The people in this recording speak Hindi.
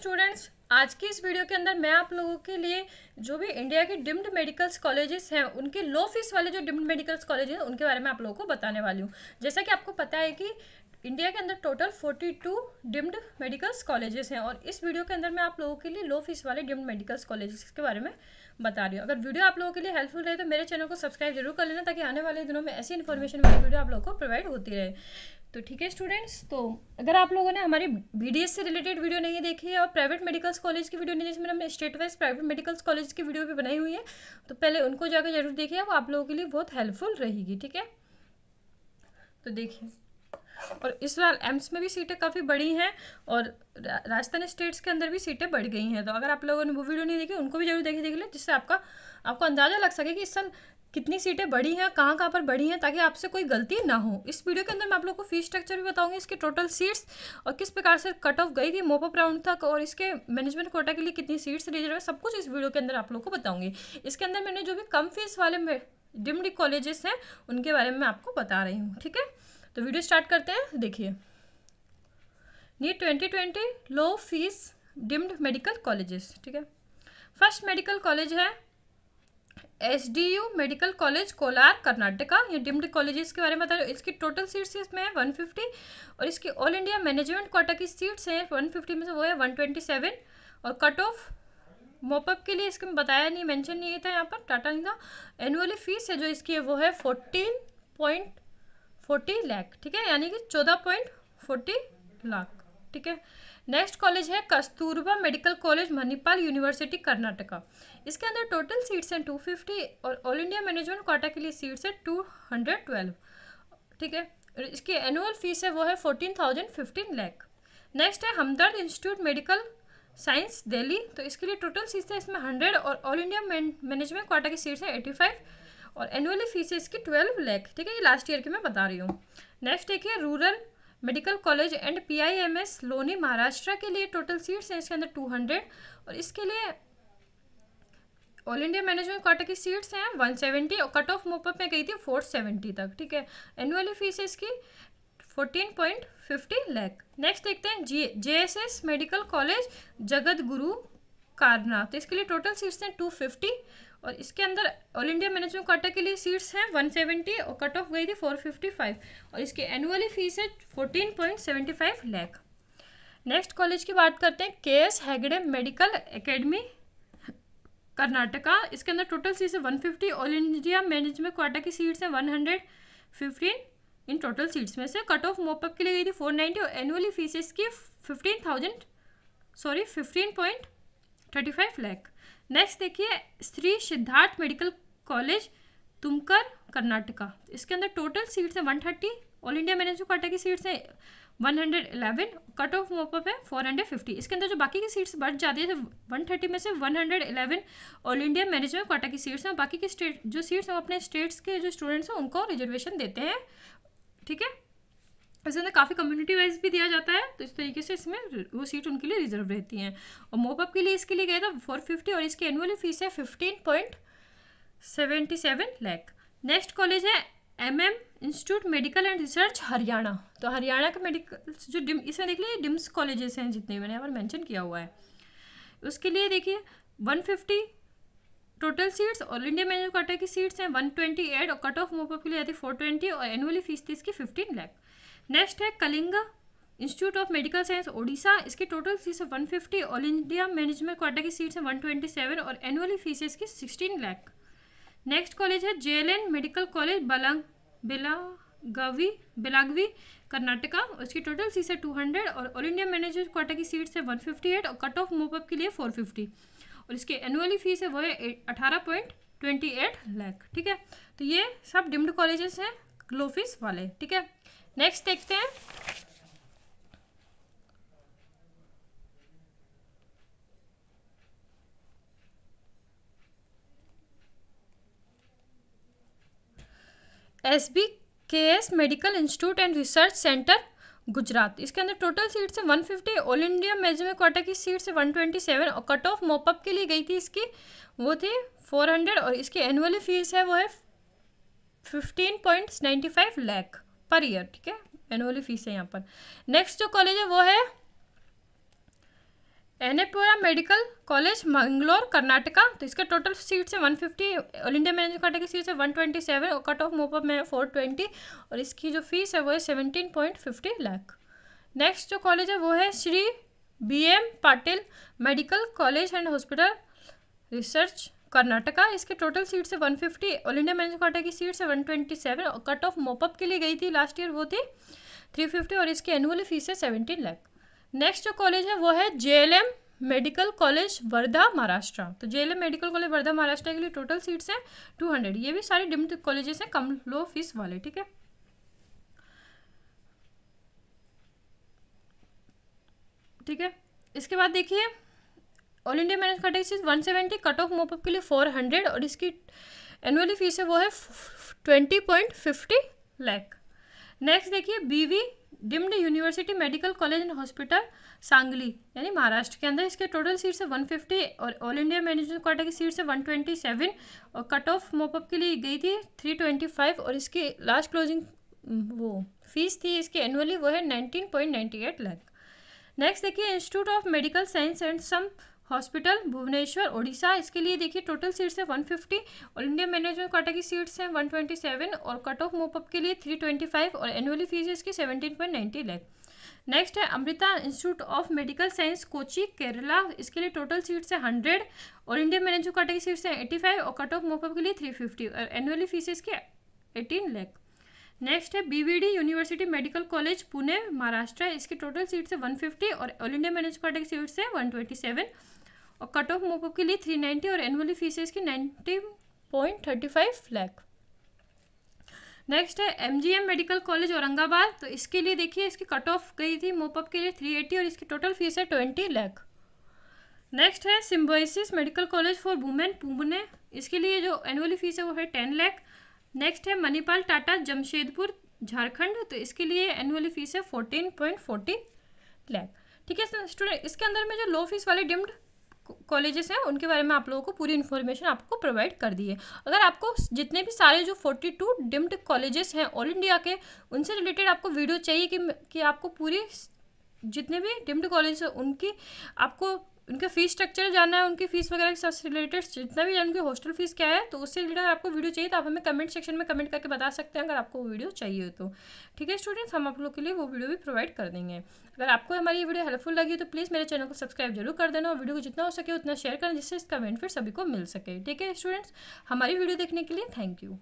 स्टूडेंट्स आज की इस वीडियो के अंदर मैं आप लोगों के लिए जो भी इंडिया के डिम्ड मेडिकल्स कॉलेजेस हैं उनके लो फीस वाले जो डिम्ड मेडिकल्स कॉलेज हैं उनके बारे में आप लोगों को बताने वाली हूँ जैसा कि आपको पता है कि इंडिया के अंदर टोटल 42 डिम्ड मेडिकल्स कॉलेजेस हैं और इस वीडियो के अंदर मैं आप लोगों के लिए लो फीस वाले डिम्ड मेडिकल्स कॉलेजेस के बारे में बता रही हूँ अगर वीडियो आप लोगों के लिए हेल्पफुल रहे तो मेरे चैनल को सब्सक्राइब जरूर कर लेना ताकि आने वाले दिनों में ऐसी इन्फॉर्मेशन वाली वीडियो आप लोगों को प्रोवाइड होती रहे तो ठीक है स्टूडेंट्स तो अगर आप लोगों ने हमारी बी से रिलेटेड वीडियो नहीं देखी है और प्राइवेट मेडिकल्स कॉलेज की वीडियो नहीं देखी मैंने हमने state wise private medicals college की वीडियो भी बनाई हुई है तो पहले उनको जाकर जरूर देखिए वो आप लोगों के लिए बहुत हेल्पफुल रहेगी ठीक है तो देखिए और इस बार एम्स में भी सीटें काफ़ी बढ़ी हैं और राजस्थान स्टेट्स के अंदर भी सीटें बढ़ गई हैं तो अगर आप लोगों ने वो वीडियो नहीं देखी उनको भी जरूर देखी देख लें जिससे आपका आपको अंदाज़ा लग सके कि इस साल कितनी सीटें बढ़ी हैं कहाँ कहाँ पर बढ़ी हैं ताकि आपसे कोई गलती ना हो इस वीडियो के अंदर मैं आप लोग को फीस स्ट्रक्चर भी बताऊंगी इसके टोटल सीट्स और किस प्रकार से कट ऑफ गई थी मोपअप राउंड तक और इसके मैनेजमेंट कोटा के लिए कितनी सीट्स रिजर्व है सब कुछ इस वीडियो के अंदर आप लोग को बताऊंगी इसके अंदर मैंने जो भी कम फीस वाले डिम्ड कॉलेजेस हैं उनके बारे में आपको बता रही हूँ ठीक है तो वीडियो स्टार्ट करते हैं देखिए NEET twenty twenty low fees deemed medical colleges ठीक है फर्स्ट मेडिकल कॉलेज है S D U medical college Kolar Karnataka ये डिम्ड कॉलेजेस के बारे में बता रहे इसकी टोटल सीट्स इसमें है 150 और इसकी ऑल इंडिया मैनेजमेंट कोटा की सीट्स हैं 150 में से वो है 127 और कट ऑफ मोपअप के लिए इसके में बताया नहीं मेंशन नहीं था यहाँ पर टाटा नहीं एनुअली फीस है जो इसकी है वो है फोर्टीन पॉइंट फोर्टी लैख ठीक है यानी कि चौदह पॉइंट फोर्टी लाख ठीक है नेक्स्ट कॉलेज है Kasturba medical college Manipal university Karnataka इसके अंदर टोटल सीट्स हैं 250 और ऑल इंडिया मैनेजमेंट कोटा के लिए सीट्स है 212 ठीक है इसकी एनुअल फीस है वो है 14,015 लाख नेक्स्ट है Hamdard institute medical science Delhi तो इसके लिए टोटल सीट्स है इसमें हंड्रेड और ऑल इंडिया मैनेजमेंट कोटा की सीट्स हैं एटी फाइव और एनुअली फीस है इसकी ट्वेल्व लैख ठीक है ये लास्ट ईयर की मैं बता रही हूँ नेक्स्ट देखिए rural medical college and PIMS Loni Maharashtra के लिए टोटल सीट्स हैं इसके अंदर टू और इसके लिए ऑल इंडिया मैनेजमेंट कोटा की सीट्स हैं वन सेवेंटी और कट ऑफ मोपअप में गई थी फोर सेवेंटी तक ठीक है एनुअली फीस है इसकी fourteen point fifty lakh next देखते हैं G J S S medical college Jagat Guru कारना तो इसके लिए टोटल सीट्स हैं टू फिफ्टी और इसके अंदर ऑल इंडिया मैनेजमेंट कोटा के लिए सीट्स हैं 170 और कट ऑफ गई थी 455 और इसकी एनुअली फीस है 14.75 लाख नेक्स्ट कॉलेज की बात करते हैं K S Hegde medical academy Karnataka इसके अंदर टोटल सीट्स है fifty all India management quota की सीट्स हैं फिफ्टीन इन टोटल सीट्स में से कट ऑफ मोपअप के लिए गई थी नाइन्टी और एनुअली फीस इसकी thousand sorry fifteen point thirty five lakh next देखिए श्री सिद्धार्थ मेडिकल कॉलेज तुमकर कर्नाटका इसके अंदर टोटल सीट्स हैं 130 ऑल इंडिया मैनेजर कोटा की सीट्स हैं 111 कट ऑफ मोपअप है 450 इसके अंदर जो बाकी की सीट्स बढ़ जाती है तो थर्टी में से 111 ऑल इंडिया मैनेजमेंट कोटा की सीट्स हैं बाकी की स्टेट जो सीट्स हैं अपने स्टेट्स के जो स्टूडेंट्स हैं उनको रिजर्वेशन देते हैं ठीक है इसके अंदर काफ़ी कम्युनिटी वाइज भी दिया जाता है तो इस तरीके से इसमें वो सीट उनके लिए रिजर्व रहती हैं और मोपअप के लिए इसके लिए गया था फोर फिफ्टी और इसकी एनुअल फीस है fifteen point seventy seven lakh next college है M M institute medical and research Haryana तो हरियाणा के मेडिकल जो डिम इसमें देख लीजिए डिम्स कॉलेजेस हैं जितने मैंने यहाँ पर मैंशन किया हुआ है उसके लिए देखिए one fifty total seats all India major quota की सीट्स हैं वन ट्वेंटी एट और कट ऑफ मोपअप के लिए आती है फोर ट्वेंटी और एनुअली फीस थी इसकी फिफ्टीन लैख नेक्स्ट है Kalinga institute of medical science Odisha इसकी टोटल फीस है one fifty all India management quarter की सीट्स हैं सेवन और एनुअली फीस है इसकी सिक्सटीन लैख नेक्स्ट कॉलेज है N medical college बलंग Belagavi Belagavi Karnataka उसकी टोटल फीस है टू हंड्रेड और ऑल इंडिया मैनेजमेंट क्वार्टर की सीट्स है वन फिफ्टी एट और कट ऑफ मोपअप के लिए फोर फिफ्टी और इसकी एनुअली फीस है वो है अठारह पॉइंट ट्वेंटी एट लैख ठीक है तो ये सब डिम्ड कॉलेजेस हैं लो फीस वाले ठीक है नेक्स्ट देखते हैं S B K S medical institute and research centre Gujarat इसके अंदर टोटल सीट्स है 150 ऑल इंडिया मेजर कोटा की सीट्स 127 और कट ऑफ मोपअप के लिए गई थी इसकी वो थी 400 और इसकी एनुअली फीस है वो है 15.95 लाख पर ईयर ठीक है एनुअली फीस है यहाँ पर नेक्स्ट जो कॉलेज है वो है एनेपोरा मेडिकल कॉलेज मंगलोर कर्नाटका तो इसके टोटल सीट्स है 150 फिफ्टी ऑल इंडिया में कर्नाटक की सीट्स है 127 और कट ऑफ मोपअप में ट्वेंटी और इसकी जो फीस है वो है 17.50 लाख नेक्स्ट जो कॉलेज है वो है Shri B M Patil medical college and hospital research Karnataka इसके टोटल सीट से 150 fifty all India mens quarter की सीट से 127 और कट ऑफ मोपअप के लिए गई थी लास्ट ईयर वो थी 350 और इसकी एनुअल फीस है 17 लाख नेक्स्ट जो कॉलेज है वो है J medical college Wardha Maharashtra तो J medical college Wardha Maharashtra के लिए टोटल सीट्स हैं टू ये भी सारे डिम्ड कॉलेजेस हैं कम लो फीस वाले ठीक है ठीक है इसके बाद देखिए ऑल इंडिया मैनेज का is one seventy cut off mop up के लिए फोर हंड्रेड और इसकी एनुअली फीस है वो है twenty point fifty lakh next देखिए BV deemed university medical college and hospital Sangli यानी महाराष्ट्र के अंदर इसके टोटल से है फिफ्टी और ऑल इंडिया मैनेजमेंट कोटा की वन है सेवन और कट ऑफ मोपअप के लिए गई थी थ्री ट्वेंटी फाइव और इसकी लास्ट क्लोजिंग वो फीस थी इसकी एनुअली वो है point ninety eight lakh next देखिए institute of medical science and SUM hospital Bhubaneswar Odisha इसके लिए देखिए टोटल सीट्स है 150 और इंडिया मैनेजमेंट कोटा की सीट्स हैं 127 और कट ऑफ मोपअप के लिए 325 और एनुअली फीस है इसकी 17.90 लाख नेक्स्ट है Amrita institute of medical science Kochi Kerala इसके लिए टोटल सीट्स है हंड्रेड और इंडिया मैनेजमेंट कोटा की सीट्स हैं एट्टी और कट ऑफ मोपअप के लिए थ्री और एनुअली फीस इसकी एटीन लैख नेक्स्ट है BVD university medical college Pune Maharashtra इसकी टोटल सीट्स है 150 और ऑल इंडिया मैनेज कोटा की सीट्स है 127 और कट ऑफ मोकअप के लिए थ्री नाइन्टी और एनुअली है इसकी ninety point thirty five lakh next है M G M medical college Aurangabad तो इसके लिए देखिए इसकी कट ऑफ गई थी मोपअप के लिए थ्री एटी और इसकी टोटल फीस है ट्वेंटी लैख नेक्स्ट है Symbiosis medical college for women Pune इसके लिए जो एनुअली फीस है वो है टेन लैख नेक्स्ट है मणिपाल टाटा जमशेदपुर झारखंड तो इसके लिए एनुअली फीस है फोर्टीन पॉइंट फोर्टी लैख ठीक है स्टूडेंट इसके अंदर में जो लो फीस वाले डिम्ड कॉलेजेस हैं उनके बारे में आप लोगों को पूरी इन्फॉर्मेशन आपको प्रोवाइड कर दी है अगर आपको जितने भी सारे जो 42 डिम्ड कॉलेजेस हैं ऑल इंडिया के उनसे रिलेटेड आपको वीडियो चाहिए कि कि आपको पूरी जितने भी डिम्ड कॉलेज हैं उनकी आपको उनका फीस स्ट्रक्चर जानना है उनकी फीस वगैरह के सबसे रिलेटेड जितना भी उनके हॉस्टल फीस क्या है तो उससे रिलेटेड आपको वीडियो चाहिए तो आप हमें कमेंट सेक्शन में कमेंट करके बता सकते हैं अगर आपको वो वीडियो चाहिए तो ठीक है स्टूडेंट्स हम आप लोग के लिए वो वीडियो भी प्रोवाइड कर देंगे अगर आपको हमारी वीडियो हेल्पफुल लगी तो प्लीज़ मेरे चैनल को सब्सक्राइब जरूर कर देना और वीडियो को जितना हो सके उतना शेयर करना जिससे इसका बेनिफिट सभी को मिल सके ठीक है स्टूडेंट्स हमारी वीडियो देखने के लिए थैंक यू